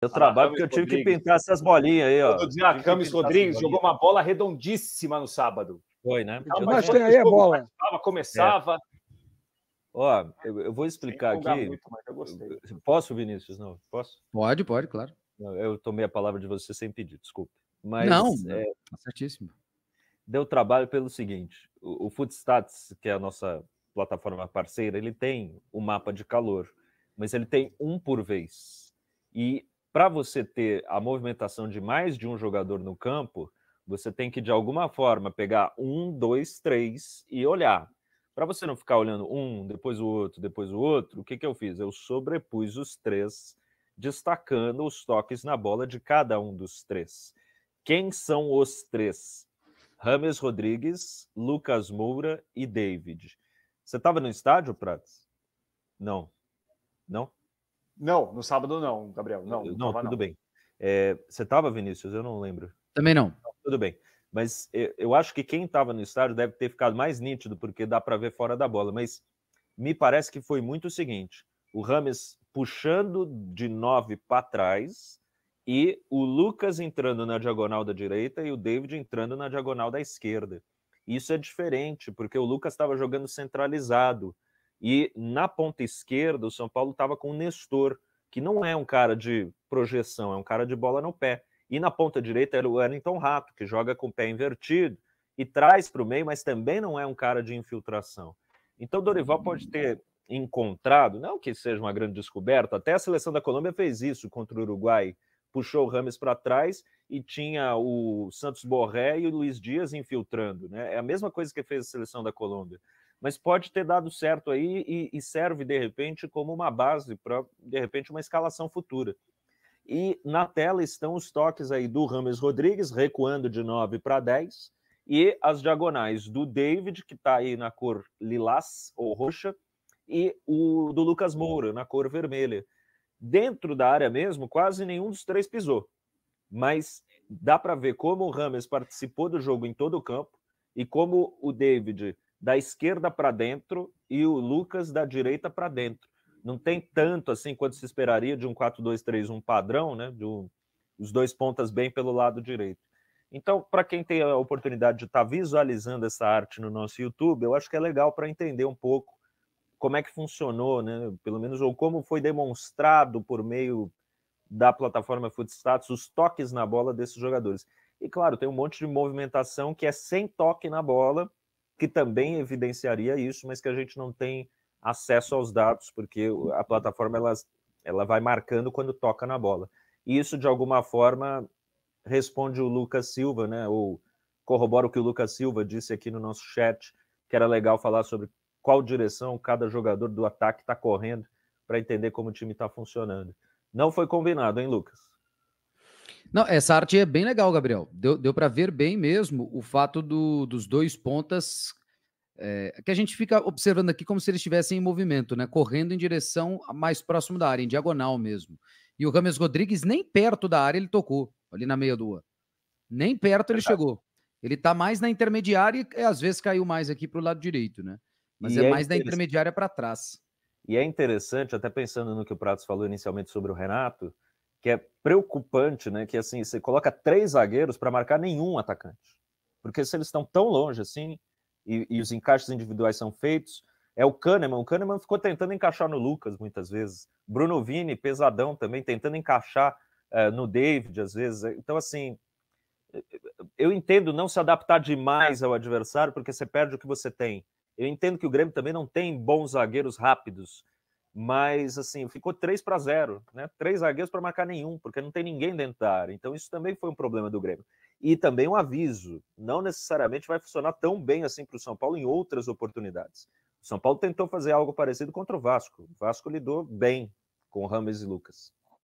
Eu trabalho porque eu tive Rodrigues. que pintar essas bolinhas aí, ó. dia a Camis Rodrigues jogou uma bola redondíssima no sábado. Foi, né? mas tem aí a bola. Começava, começava. É. Ó, eu, eu, vou explicar aqui. Muito, Posso, Vinícius? Não, posso? Pode, pode, claro. Eu tomei a palavra de você sem pedir, Desculpe. Mas, não, é, tá certíssimo. Deu trabalho pelo seguinte: o, o Footstats, que é a nossa plataforma parceira, ele tem o mapa de calor, mas ele tem um por vez. E para você ter a movimentação de mais de um jogador no campo, você tem que, de alguma forma, pegar um, dois, três e olhar. Para você não ficar olhando um, depois o outro, depois o outro, o que, que eu fiz? Eu sobrepus os três, destacando os toques na bola de cada um dos três. Quem são os três? Rames Rodrigues, Lucas Moura e David. Você estava no estádio, Prats? Não. Não? Não, no sábado não, Gabriel. Não, não tava, tudo não. bem. É, você estava, Vinícius? Eu não lembro. Também não. não tudo bem. Mas eu, eu acho que quem estava no estádio deve ter ficado mais nítido, porque dá para ver fora da bola. Mas me parece que foi muito o seguinte: o Rames puxando de nove para trás e o Lucas entrando na diagonal da direita e o David entrando na diagonal da esquerda. Isso é diferente, porque o Lucas estava jogando centralizado. E na ponta esquerda, o São Paulo estava com o Nestor, que não é um cara de projeção, é um cara de bola no pé. E na ponta direita era o Wellington Rato, que joga com o pé invertido e traz para o meio, mas também não é um cara de infiltração. Então, Dorival pode ter encontrado, não que seja uma grande descoberta, até a seleção da Colômbia fez isso contra o Uruguai, puxou o Rames para trás e tinha o Santos Borré e o Luiz Dias infiltrando, né? É a mesma coisa que fez a seleção da Colômbia mas pode ter dado certo aí e, e serve de repente como uma base para de repente uma escalação futura. E na tela estão os toques aí do Rames Rodrigues recuando de 9 para 10 e as diagonais do David que está aí na cor lilás ou roxa e o do Lucas Moura na cor vermelha. Dentro da área mesmo, quase nenhum dos três pisou. Mas dá para ver como o Rames participou do jogo em todo o campo e como o David da esquerda para dentro e o Lucas da direita para dentro. Não tem tanto assim quanto se esperaria de um 4-2-3-1 padrão, né? De um, os dois pontas bem pelo lado direito. Então, para quem tem a oportunidade de estar tá visualizando essa arte no nosso YouTube, eu acho que é legal para entender um pouco como é que funcionou, né? Pelo menos ou como foi demonstrado por meio da plataforma Footstats os toques na bola desses jogadores. E claro, tem um monte de movimentação que é sem toque na bola, que também evidenciaria isso, mas que a gente não tem acesso aos dados, porque a plataforma ela, ela vai marcando quando toca na bola. E isso, de alguma forma, responde o Lucas Silva, né? Ou corrobora o que o Lucas Silva disse aqui no nosso chat, que era legal falar sobre qual direção cada jogador do ataque está correndo para entender como o time está funcionando. Não foi combinado, hein, Lucas? Não, essa arte é bem legal, Gabriel. Deu, deu para ver bem mesmo o fato do, dos dois pontas é, que a gente fica observando aqui como se eles estivessem em movimento, né? Correndo em direção mais próximo da área, em diagonal mesmo. E o Rames Rodrigues, nem perto da área, ele tocou, ali na meia lua. Nem perto ele chegou. Ele tá mais na intermediária e às vezes caiu mais aqui para o lado direito, né? Mas é, é, mais da intermediária para trás. E é interessante, até pensando no que o Pratos falou inicialmente sobre o Renato, que é preocupante, né? Que assim, você coloca três zagueiros para marcar nenhum atacante. Porque se eles estão tão longe assim, e, e, os encaixes individuais são feitos, é o Kahneman. O Kahneman ficou tentando encaixar no Lucas muitas vezes. Bruno Vini, pesadão também, tentando encaixar uh, no David às vezes. Então, assim, eu entendo não se adaptar demais ao adversário, porque você perde o que você tem. Eu entendo que o Grêmio também não tem bons zagueiros rápidos mas assim, ficou 3 para 0, né? Três zagueiros para marcar nenhum, porque não tem ninguém dentro da área. Então isso também foi um problema do Grêmio. E também um aviso, não necessariamente vai funcionar tão bem assim para o São Paulo em outras oportunidades. O São Paulo tentou fazer algo parecido contra o Vasco. O Vasco lidou bem com Rames e Lucas.